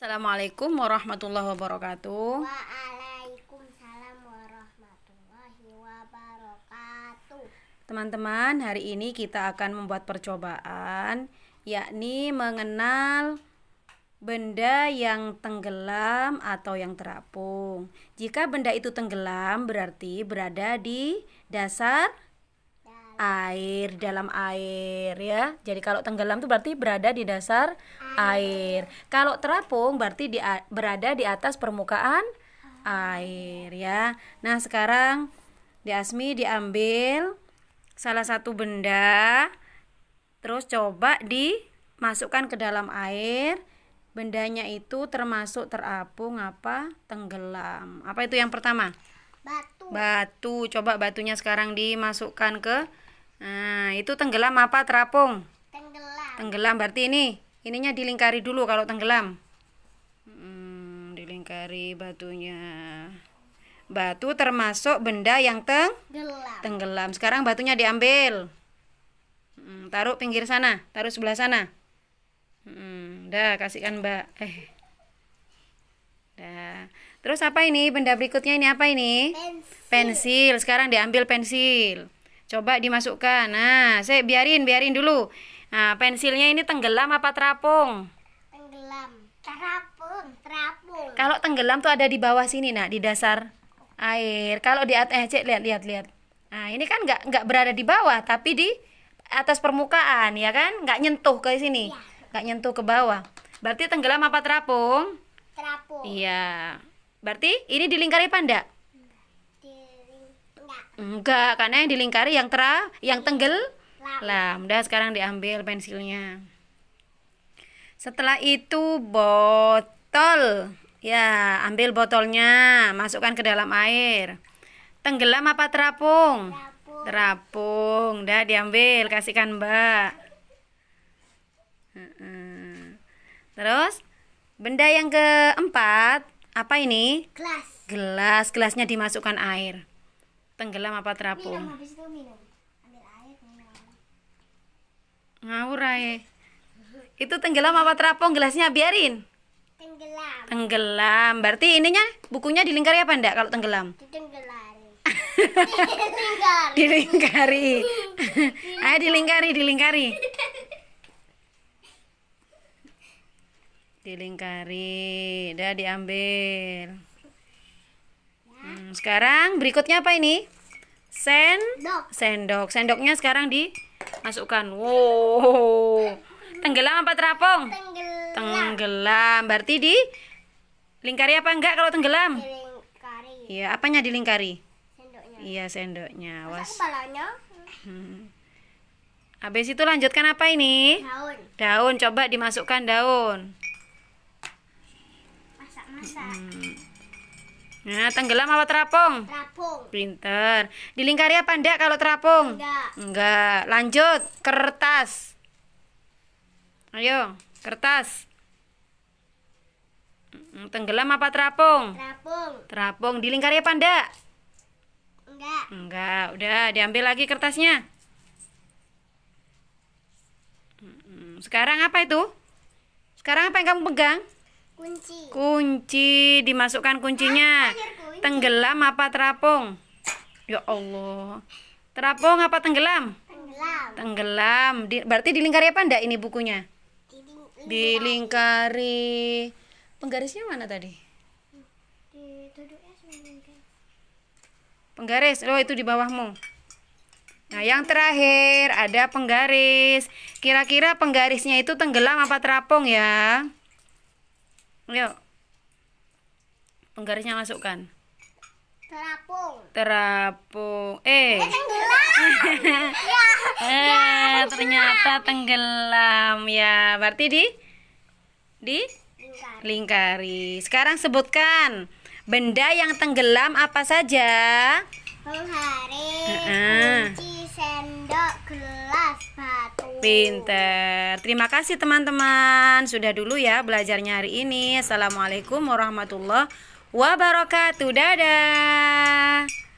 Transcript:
Assalamualaikum warahmatullahi wabarakatuh. Waalaikumsalam warahmatullahi wabarakatuh. Teman-teman, hari ini kita akan membuat percobaan yakni mengenal benda yang tenggelam atau yang terapung. Jika benda itu tenggelam berarti berada di dasar air, dalam air ya. Jadi kalau tenggelam itu berarti berada di dasar air. Kalau terapung berarti di, berada di atas permukaan air ya. Nah, sekarang di Asmi diambil salah satu benda terus coba dimasukkan ke dalam air. Bendanya itu termasuk terapung apa? Tenggelam. Apa itu yang pertama? Batu. Batu. Coba batunya sekarang dimasukkan ke Nah, itu tenggelam apa terapung? Tenggelam. Tenggelam berarti ini ininya dilingkari dulu kalau tenggelam hmm, dilingkari batunya batu termasuk benda yang teng tenggelam, tenggelam. sekarang batunya diambil hmm, taruh pinggir sana taruh sebelah sana hmm, dah kasihkan mbak eh dah terus apa ini benda berikutnya ini apa ini pensil, pensil. sekarang diambil pensil coba dimasukkan nah saya biarin biarin dulu Nah, pensilnya ini tenggelam apa terapung? Tenggelam. Terapung, terapung. Kalau tenggelam tuh ada di bawah sini, Nak, di dasar air. Kalau di atas eh cek lihat lihat lihat. Nah, ini kan nggak nggak berada di bawah, tapi di atas permukaan, ya kan? Nggak nyentuh ke sini. Iya. Nggak ya. nyentuh ke bawah. Berarti tenggelam apa terapung? Terapung. Iya. Berarti ini dilingkari apa enggak? Enggak, karena yang dilingkari yang tera, yang tenggel lah, udah sekarang diambil pensilnya setelah itu botol ya ambil botolnya masukkan ke dalam air tenggelam apa terapung terapung, udah diambil kasihkan mbak terus benda yang keempat apa ini gelas gelas gelasnya dimasukkan air tenggelam apa terapung minum, habis itu minum. Ngawur ae. Itu tenggelam apa terapung gelasnya biarin? Tenggelam. Tenggelam. Berarti ininya bukunya dilingkari apa ndak kalau tenggelam? Dilingkari. dilingkari. dilingkari. Ayo dilingkari, dilingkari. dilingkari. Udah diambil. Hmm, sekarang berikutnya apa ini? sen sendok. Sendoknya sekarang dimasukkan. Wow. Tenggelam apa terapung? Tenggelam. Tenggelam. Berarti di lingkari apa enggak kalau tenggelam? Dilingkari. Iya, apanya dilingkari? Sendoknya. Iya, sendoknya. Was. Hmm. Habis itu lanjutkan apa ini? Daun. Daun, coba dimasukkan daun. Masak-masak. Hmm. Nah, tenggelam apa terapung? Terapung. Pinter. Di apa ndak kalau terapung? Enggak. Enggak. Lanjut, kertas. Ayo, kertas. Tenggelam apa terapung? Terapung. Terapung. Di apa ndak? Enggak. Enggak. Udah, diambil lagi kertasnya. Sekarang apa itu? Sekarang apa yang kamu pegang? Kunci. Kunci dimasukkan kuncinya. kunci. Tenggelam apa terapung? Ya Allah. Terapung apa tenggelam? Tenggelam. Tenggelam. Di, berarti dilingkari apa ndak ini bukunya? Dilingkari. dilingkari. Penggarisnya mana tadi? Penggaris. Oh, itu di bawahmu. Nah, yang terakhir ada penggaris. Kira-kira penggarisnya itu tenggelam apa terapung ya? Ayo. Penggarisnya masukkan. Terapung. Terapung. Eh. eh tenggelam. ya, eh, ya, ternyata tenggelam ya. Berarti di di lingkari. lingkari. Sekarang sebutkan benda yang tenggelam apa saja? Penggaris. Uh -uh. Pinter. Terima kasih teman-teman. Sudah dulu ya belajarnya hari ini. Assalamualaikum warahmatullahi wabarakatuh. Dadah.